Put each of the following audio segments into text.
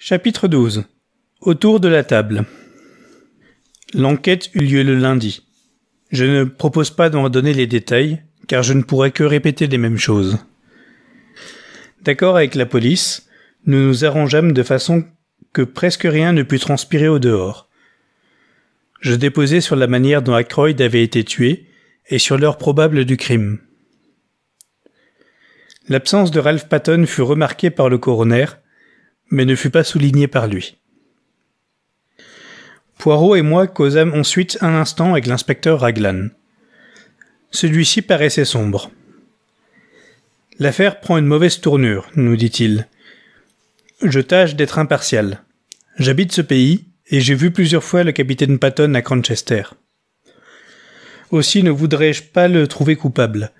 Chapitre 12 Autour de la table L'enquête eut lieu le lundi. Je ne propose pas d'en donner les détails, car je ne pourrais que répéter les mêmes choses. D'accord avec la police, nous nous arrangeâmes de façon que presque rien ne pût transpirer au dehors. Je déposai sur la manière dont Ackroyd avait été tué et sur l'heure probable du crime. L'absence de Ralph Patton fut remarquée par le coroner, mais ne fut pas souligné par lui. Poirot et moi causâmes ensuite un instant avec l'inspecteur Raglan. Celui-ci paraissait sombre. L'affaire prend une mauvaise tournure, nous dit-il. Je tâche d'être impartial. J'habite ce pays et j'ai vu plusieurs fois le capitaine Patton à Cranchester. Aussi ne voudrais-je pas le trouver coupable.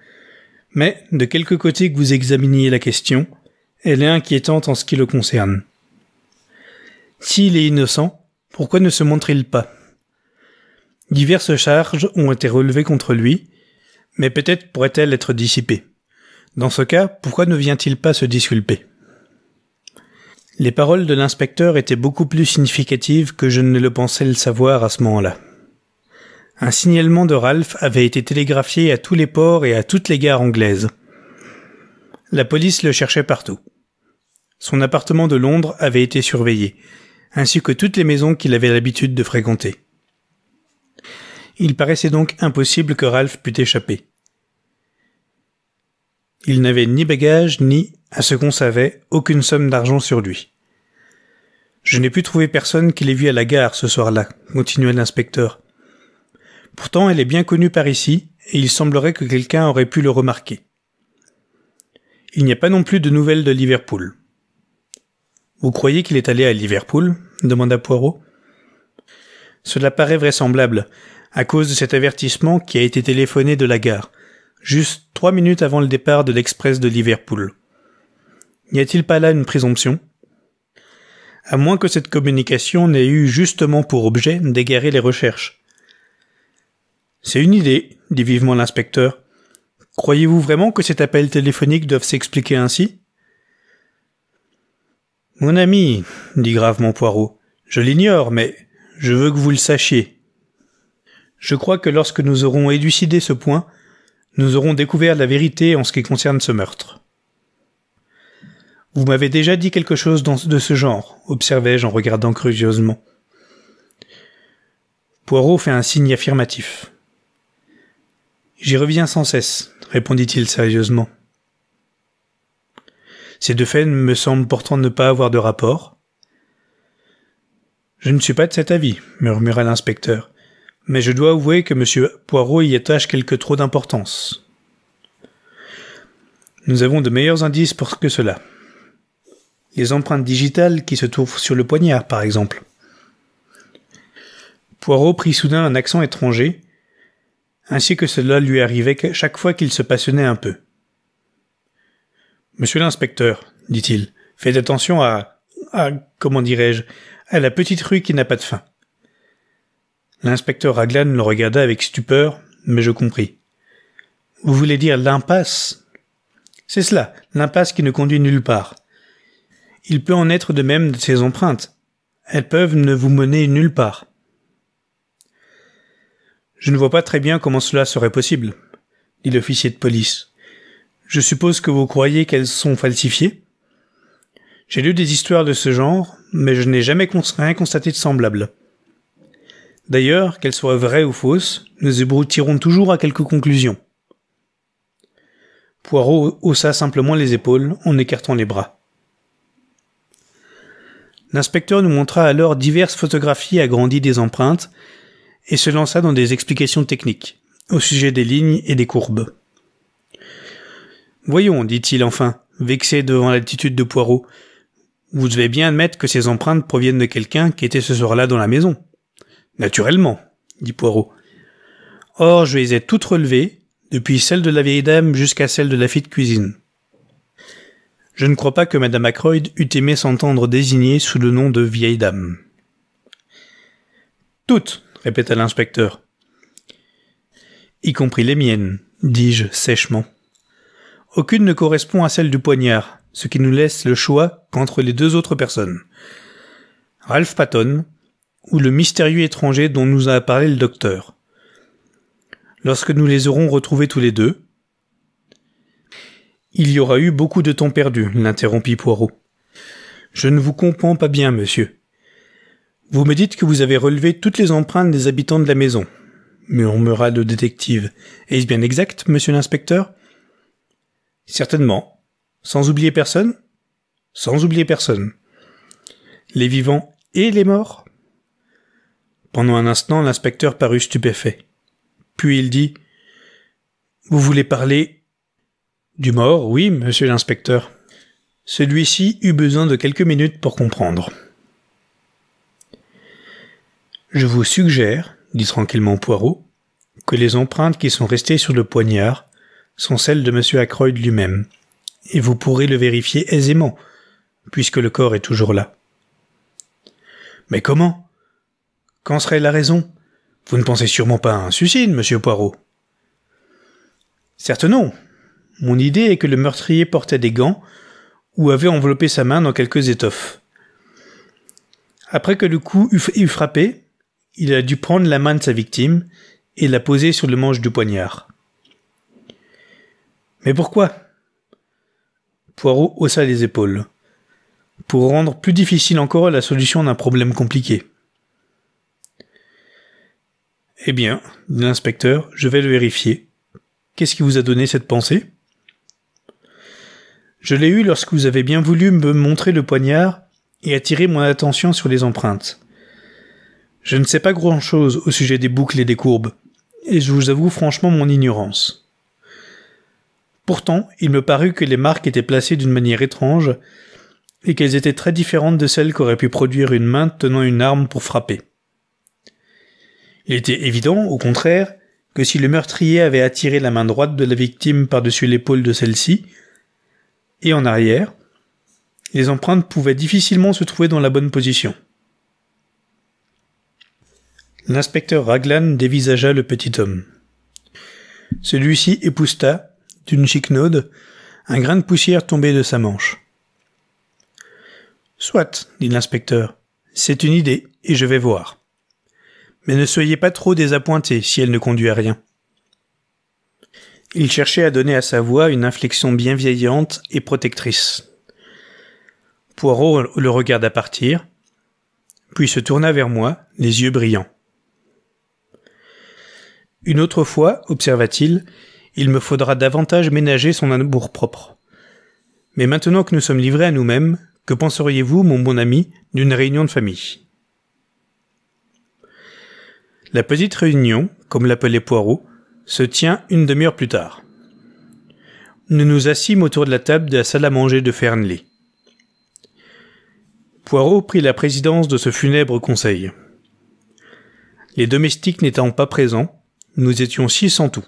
Mais, de quelque côté que vous examiniez la question, elle est inquiétante en ce qui le concerne. S'il est innocent, pourquoi ne se montre-t-il pas Diverses charges ont été relevées contre lui, mais peut-être pourrait-elle être dissipée. Dans ce cas, pourquoi ne vient-il pas se disculper Les paroles de l'inspecteur étaient beaucoup plus significatives que je ne le pensais le savoir à ce moment-là. Un signalement de Ralph avait été télégraphié à tous les ports et à toutes les gares anglaises. La police le cherchait partout. Son appartement de Londres avait été surveillé, ainsi que toutes les maisons qu'il avait l'habitude de fréquenter. Il paraissait donc impossible que Ralph pût échapper. Il n'avait ni bagages, ni, à ce qu'on savait, aucune somme d'argent sur lui. Je n'ai pu trouver personne qui l'ait vu à la gare ce soir-là, continua l'inspecteur. Pourtant, elle est bien connue par ici, et il semblerait que quelqu'un aurait pu le remarquer. Il n'y a pas non plus de nouvelles de Liverpool. Vous croyez qu'il est allé à Liverpool demanda Poirot. Cela paraît vraisemblable, à cause de cet avertissement qui a été téléphoné de la gare, juste trois minutes avant le départ de l'express de Liverpool. N'y a-t-il pas là une présomption À moins que cette communication n'ait eu justement pour objet d'égarer les recherches. C'est une idée, dit vivement l'inspecteur. Croyez-vous vraiment que cet appel téléphonique doive s'expliquer ainsi Mon ami, dit gravement Poirot, je l'ignore, mais je veux que vous le sachiez. Je crois que lorsque nous aurons élucidé ce point, nous aurons découvert la vérité en ce qui concerne ce meurtre. Vous m'avez déjà dit quelque chose de ce genre, observai-je en regardant curieusement. Poirot fait un signe affirmatif. J'y reviens sans cesse, répondit-il sérieusement. Ces deux faits me semblent pourtant ne pas avoir de rapport. Je ne suis pas de cet avis, murmura l'inspecteur, mais je dois avouer que M. Poirot y attache quelque trop d'importance. Nous avons de meilleurs indices pour que cela. Les empreintes digitales qui se trouvent sur le poignard, par exemple. Poirot prit soudain un accent étranger, ainsi que cela lui arrivait chaque fois qu'il se passionnait un peu. Monsieur l'inspecteur, dit-il, faites attention à, à, comment dirais-je, à la petite rue qui n'a pas de fin. L'inspecteur Raglan le regarda avec stupeur, mais je compris. Vous voulez dire l'impasse? C'est cela, l'impasse qui ne conduit nulle part. Il peut en être de même de ces empreintes. Elles peuvent ne vous mener nulle part. Je ne vois pas très bien comment cela serait possible, dit l'officier de police. Je suppose que vous croyez qu'elles sont falsifiées? J'ai lu des histoires de ce genre, mais je n'ai jamais rien constaté de semblable. D'ailleurs, qu'elles soient vraies ou fausses, nous ébroutirons toujours à quelques conclusions. Poirot haussa simplement les épaules en écartant les bras. L'inspecteur nous montra alors diverses photographies agrandies des empreintes, et se lança dans des explications techniques, au sujet des lignes et des courbes. Voyons, dit-il enfin, vexé devant l'attitude de Poirot, vous devez bien admettre que ces empreintes proviennent de quelqu'un qui était ce soir-là dans la maison. Naturellement, dit Poirot. Or, je les ai toutes relevées, depuis celle de la vieille dame jusqu'à celle de la fille de cuisine. Je ne crois pas que Madame Ackroyd eût aimé s'entendre désigner sous le nom de vieille dame. Toutes, répéta l'inspecteur. Y compris les miennes, dis-je sèchement. Aucune ne correspond à celle du poignard, ce qui nous laisse le choix qu'entre les deux autres personnes. Ralph Patton, ou le mystérieux étranger dont nous a parlé le docteur. Lorsque nous les aurons retrouvés tous les deux, il y aura eu beaucoup de temps perdu, l'interrompit Poirot. Je ne vous comprends pas bien, monsieur. Vous me dites que vous avez relevé toutes les empreintes des habitants de la maison, murmura le détective. Est-ce bien exact, monsieur l'inspecteur Certainement. Sans oublier personne Sans oublier personne. Les vivants et les morts Pendant un instant, l'inspecteur parut stupéfait. Puis il dit Vous voulez parler du mort, oui, monsieur l'inspecteur. Celui-ci eut besoin de quelques minutes pour comprendre. Je vous suggère, dit tranquillement Poirot, que les empreintes qui sont restées sur le poignard sont celles de M. Ackroyd lui-même, et vous pourrez le vérifier aisément, puisque le corps est toujours là. Mais comment Qu'en serait la raison Vous ne pensez sûrement pas à un suicide, monsieur Poirot. Certes non. Mon idée est que le meurtrier portait des gants ou avait enveloppé sa main dans quelques étoffes. Après que le coup eut frappé, il a dû prendre la main de sa victime et la poser sur le manche du poignard. Mais pourquoi Poirot haussa les épaules. Pour rendre plus difficile encore la solution d'un problème compliqué. Eh bien, dit l'inspecteur, je vais le vérifier. Qu'est-ce qui vous a donné cette pensée Je l'ai eue lorsque vous avez bien voulu me montrer le poignard et attirer mon attention sur les empreintes. Je ne sais pas grand-chose au sujet des boucles et des courbes, et je vous avoue franchement mon ignorance. Pourtant, il me parut que les marques étaient placées d'une manière étrange, et qu'elles étaient très différentes de celles qu'aurait pu produire une main tenant une arme pour frapper. Il était évident, au contraire, que si le meurtrier avait attiré la main droite de la victime par-dessus l'épaule de celle-ci, et en arrière, les empreintes pouvaient difficilement se trouver dans la bonne position. L'inspecteur Raglan dévisagea le petit homme. Celui-ci épousta, d'une chiquenaude, un grain de poussière tombé de sa manche. Soit, dit l'inspecteur, c'est une idée, et je vais voir. Mais ne soyez pas trop désappointé si elle ne conduit à rien. Il cherchait à donner à sa voix une inflexion bienveillante et protectrice. Poirot le regarda partir, puis se tourna vers moi, les yeux brillants. Une autre fois, observa-t-il, il me faudra davantage ménager son amour-propre. Mais maintenant que nous sommes livrés à nous-mêmes, que penseriez-vous, mon bon ami, d'une réunion de famille La petite réunion, comme l'appelait Poirot, se tient une demi-heure plus tard. Nous nous assîmes autour de la table de la salle à manger de Fernley. Poirot prit la présidence de ce funèbre conseil. Les domestiques n'étant pas présents, nous étions six en tout.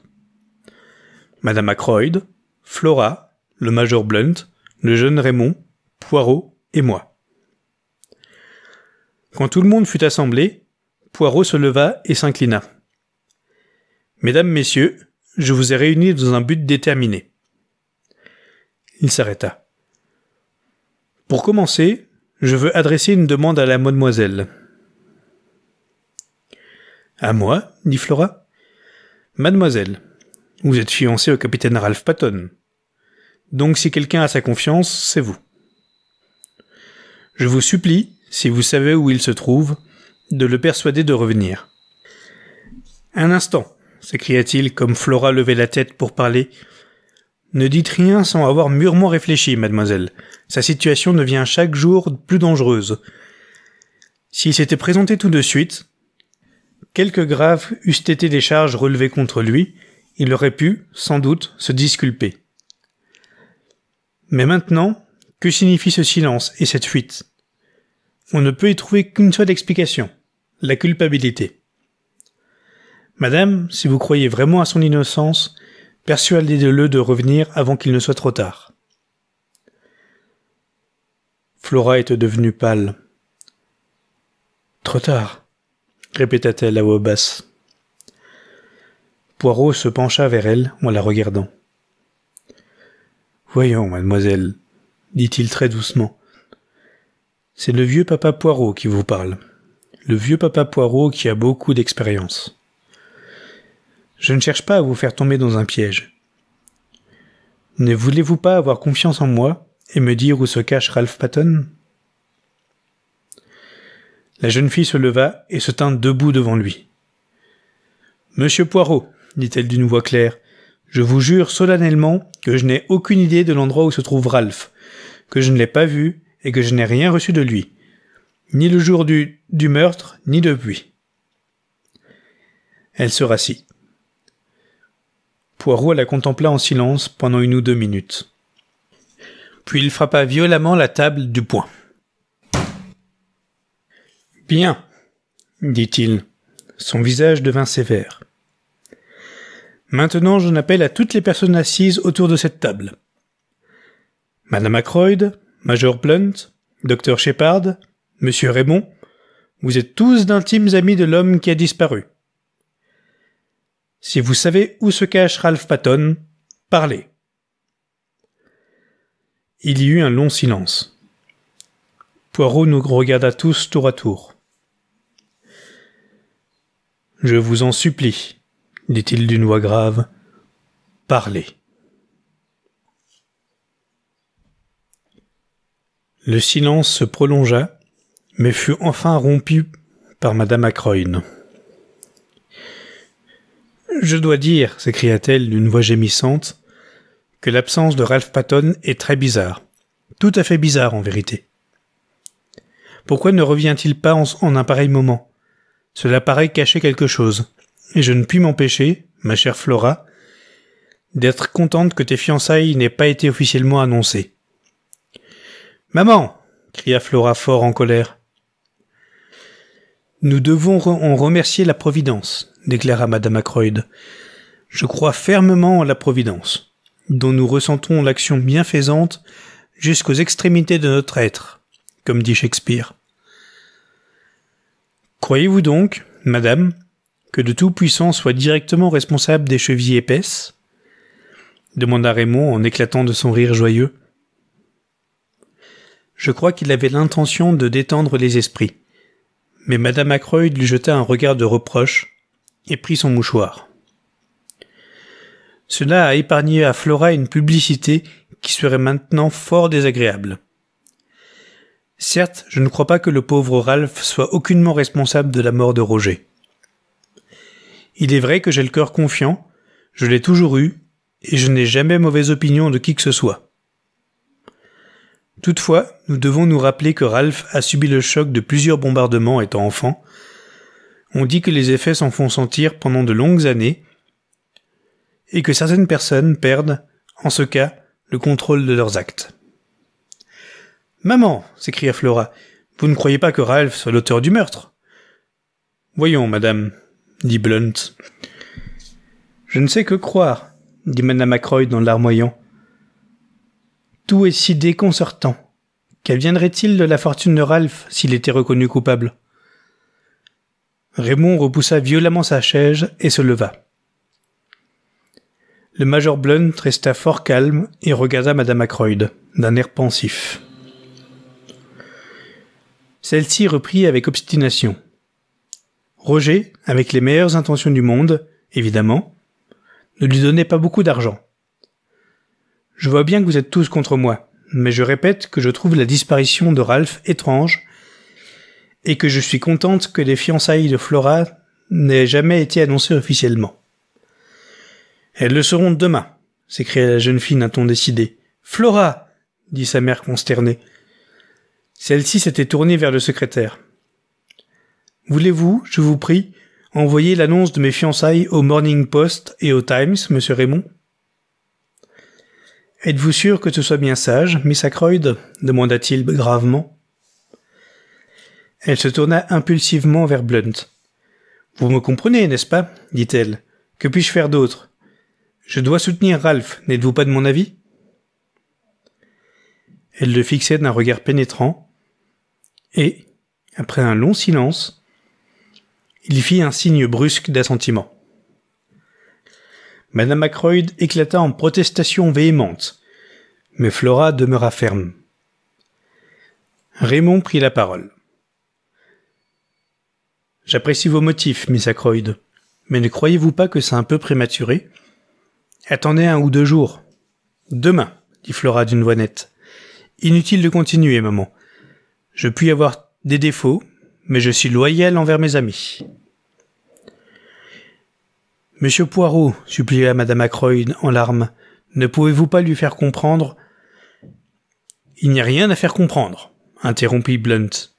Madame Ackroyd, Flora, le major Blunt, le jeune Raymond, Poirot et moi. Quand tout le monde fut assemblé, Poirot se leva et s'inclina. Mesdames, messieurs, je vous ai réunis dans un but déterminé. Il s'arrêta. Pour commencer, je veux adresser une demande à la mademoiselle. À moi, dit Flora. Mademoiselle, vous êtes fiancée au capitaine Ralph Patton. Donc si quelqu'un a sa confiance, c'est vous. Je vous supplie, si vous savez où il se trouve, de le persuader de revenir. Un instant, s'écria-t-il comme Flora levait la tête pour parler. Ne dites rien sans avoir mûrement réfléchi, mademoiselle. Sa situation devient chaque jour plus dangereuse. S'il s'était présenté tout de suite, Quelques graves eussent été des charges relevées contre lui, il aurait pu, sans doute, se disculper. Mais maintenant, que signifie ce silence et cette fuite On ne peut y trouver qu'une seule explication, la culpabilité. Madame, si vous croyez vraiment à son innocence, persuadez-le de revenir avant qu'il ne soit trop tard. Flora est devenue pâle. Trop tard répéta-t-elle à voix basse. Poirot se pencha vers elle en la regardant. Voyons, mademoiselle, dit-il très doucement. C'est le vieux papa Poirot qui vous parle. Le vieux papa Poirot qui a beaucoup d'expérience. Je ne cherche pas à vous faire tomber dans un piège. Ne voulez-vous pas avoir confiance en moi et me dire où se cache Ralph Patton la jeune fille se leva et se tint debout devant lui. Monsieur Poirot, dit-elle d'une voix claire, je vous jure solennellement que je n'ai aucune idée de l'endroit où se trouve Ralph, que je ne l'ai pas vu et que je n'ai rien reçu de lui, ni le jour du, du meurtre, ni depuis. Elle se rassit. Poirot la contempla en silence pendant une ou deux minutes. Puis il frappa violemment la table du poing. Bien, dit-il. Son visage devint sévère. Maintenant, j'en appelle à toutes les personnes assises autour de cette table. Madame Ackroyd, Major Blunt, Docteur Shepard, Monsieur Raymond, vous êtes tous d'intimes amis de l'homme qui a disparu. Si vous savez où se cache Ralph Patton, parlez. Il y eut un long silence. Poirot nous regarda tous tour à tour. Je vous en supplie, dit-il d'une voix grave, parlez. Le silence se prolongea, mais fut enfin rompu par madame Acroyne. Je dois dire, s'écria-t-elle d'une voix gémissante, que l'absence de Ralph Patton est très bizarre. Tout à fait bizarre, en vérité. Pourquoi ne revient-il pas en un pareil moment cela paraît cacher quelque chose, et je ne puis m'empêcher, ma chère Flora, d'être contente que tes fiançailles n'aient pas été officiellement annoncées. Maman cria Flora fort en colère. Nous devons en remercier la Providence, déclara Madame Ackroyd. Je crois fermement en la Providence, dont nous ressentons l'action bienfaisante jusqu'aux extrémités de notre être, comme dit Shakespeare. Croyez-vous donc, madame, que de tout puissant soit directement responsable des chevilles épaisses demanda Raymond en éclatant de son rire joyeux. Je crois qu'il avait l'intention de détendre les esprits. Mais madame Ackroyd lui jeta un regard de reproche et prit son mouchoir. Cela a épargné à Flora une publicité qui serait maintenant fort désagréable. Certes, je ne crois pas que le pauvre Ralph soit aucunement responsable de la mort de Roger. Il est vrai que j'ai le cœur confiant, je l'ai toujours eu, et je n'ai jamais mauvaise opinion de qui que ce soit. Toutefois, nous devons nous rappeler que Ralph a subi le choc de plusieurs bombardements étant enfant. On dit que les effets s'en font sentir pendant de longues années, et que certaines personnes perdent, en ce cas, le contrôle de leurs actes. Maman, s'écria Flora, vous ne croyez pas que Ralph soit l'auteur du meurtre Voyons, madame, dit Blunt. Je ne sais que croire, dit madame Ackroyd en larmoyant. Tout est si déconcertant. Qu'adviendrait-il de la fortune de Ralph s'il était reconnu coupable Raymond repoussa violemment sa chaise et se leva. Le major Blunt resta fort calme et regarda madame Ackroyd d'un air pensif. Celle-ci reprit avec obstination. Roger, avec les meilleures intentions du monde, évidemment, ne lui donnait pas beaucoup d'argent. Je vois bien que vous êtes tous contre moi, mais je répète que je trouve la disparition de Ralph étrange et que je suis contente que les fiançailles de Flora n'aient jamais été annoncées officiellement. Elles le seront demain, s'écria la jeune fille d'un ton décidé. Flora dit sa mère consternée. Celle-ci s'était tournée vers le secrétaire. Voulez-vous, je vous prie, envoyer l'annonce de mes fiançailles au Morning Post et au Times, monsieur Raymond Êtes-vous sûr que ce soit bien sage, Miss Ackroyd demanda-t-il gravement. Elle se tourna impulsivement vers Blunt. Vous me comprenez, n'est-ce pas dit-elle. Que puis-je faire d'autre Je dois soutenir Ralph, n'êtes-vous pas de mon avis Elle le fixait d'un regard pénétrant, et, après un long silence, il fit un signe brusque d'assentiment. Madame Ackroyd éclata en protestation véhémentes, mais Flora demeura ferme. Raymond prit la parole. J'apprécie vos motifs, Miss Ackroyd, mais ne croyez-vous pas que c'est un peu prématuré Attendez un ou deux jours. Demain, dit Flora d'une voix nette. Inutile de continuer, maman. Je puis avoir des défauts, mais je suis loyal envers mes amis. Monsieur Poirot, supplia madame Acroy en larmes, ne pouvez-vous pas lui faire comprendre Il n'y a rien à faire comprendre, interrompit Blunt.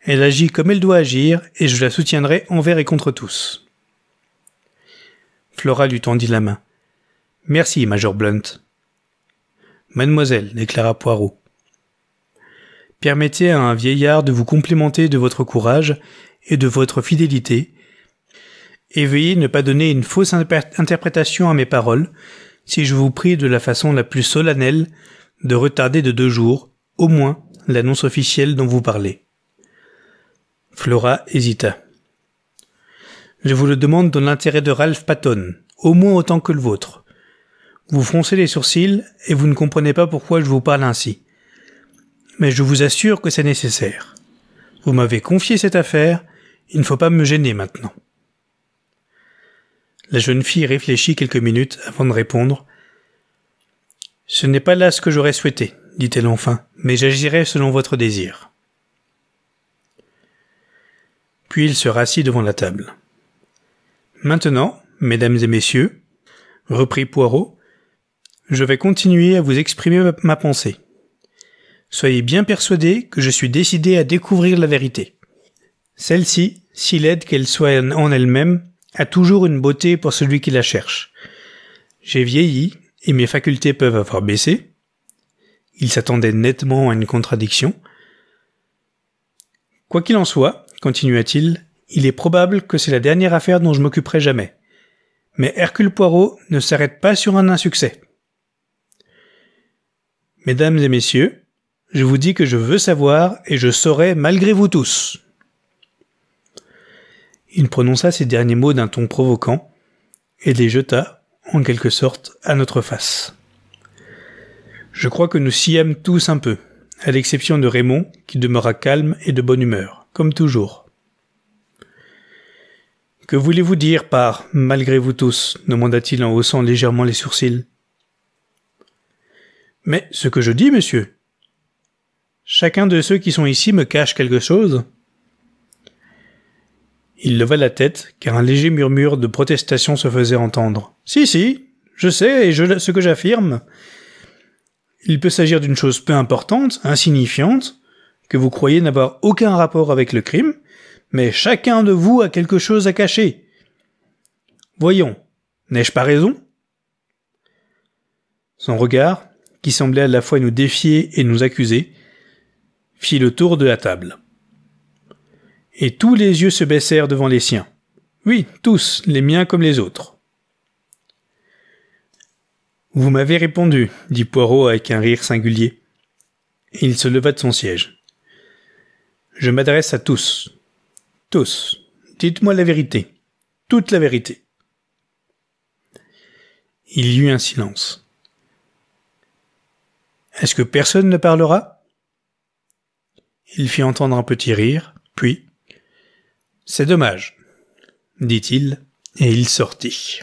Elle agit comme elle doit agir, et je la soutiendrai envers et contre tous. Flora lui tendit la main. Merci, Major Blunt. Mademoiselle, déclara Poirot, Permettez à un vieillard de vous complimenter de votre courage et de votre fidélité, et veuillez ne pas donner une fausse interprétation à mes paroles, si je vous prie de la façon la plus solennelle de retarder de deux jours, au moins, l'annonce officielle dont vous parlez. Flora hésita. Je vous le demande dans l'intérêt de Ralph Patton, au moins autant que le vôtre. Vous froncez les sourcils et vous ne comprenez pas pourquoi je vous parle ainsi mais je vous assure que c'est nécessaire. Vous m'avez confié cette affaire, il ne faut pas me gêner maintenant. La jeune fille réfléchit quelques minutes avant de répondre. Ce n'est pas là ce que j'aurais souhaité, dit-elle enfin, mais j'agirai selon votre désir. Puis il se rassit devant la table. Maintenant, mesdames et messieurs, reprit Poirot, je vais continuer à vous exprimer ma pensée. Soyez bien persuadés que je suis décidé à découvrir la vérité. Celle-ci, si laide qu'elle soit en elle-même, a toujours une beauté pour celui qui la cherche. J'ai vieilli, et mes facultés peuvent avoir baissé. Il s'attendait nettement à une contradiction. Quoi qu'il en soit, continua-t-il, il est probable que c'est la dernière affaire dont je m'occuperai jamais. Mais Hercule Poirot ne s'arrête pas sur un insuccès. Mesdames et messieurs, je vous dis que je veux savoir et je saurai malgré vous tous. Il prononça ces derniers mots d'un ton provoquant et les jeta, en quelque sorte, à notre face. Je crois que nous s'y aimons tous un peu, à l'exception de Raymond, qui demeura calme et de bonne humeur, comme toujours. Que voulez-vous dire par malgré vous tous demanda-t-il en haussant légèrement les sourcils. Mais ce que je dis, monsieur, Chacun de ceux qui sont ici me cache quelque chose Il leva la tête, car un léger murmure de protestation se faisait entendre. Si, si, je sais, et ce que j'affirme. Il peut s'agir d'une chose peu importante, insignifiante, que vous croyez n'avoir aucun rapport avec le crime, mais chacun de vous a quelque chose à cacher. Voyons, n'ai-je pas raison Son regard, qui semblait à la fois nous défier et nous accuser, le tour de la table. Et tous les yeux se baissèrent devant les siens. Oui, tous, les miens comme les autres. Vous m'avez répondu, dit Poirot avec un rire singulier. Et il se leva de son siège. Je m'adresse à tous. Tous. Dites-moi la vérité. Toute la vérité. Il y eut un silence. Est-ce que personne ne parlera il fit entendre un petit rire, puis C'est dommage, dit-il, et il sortit.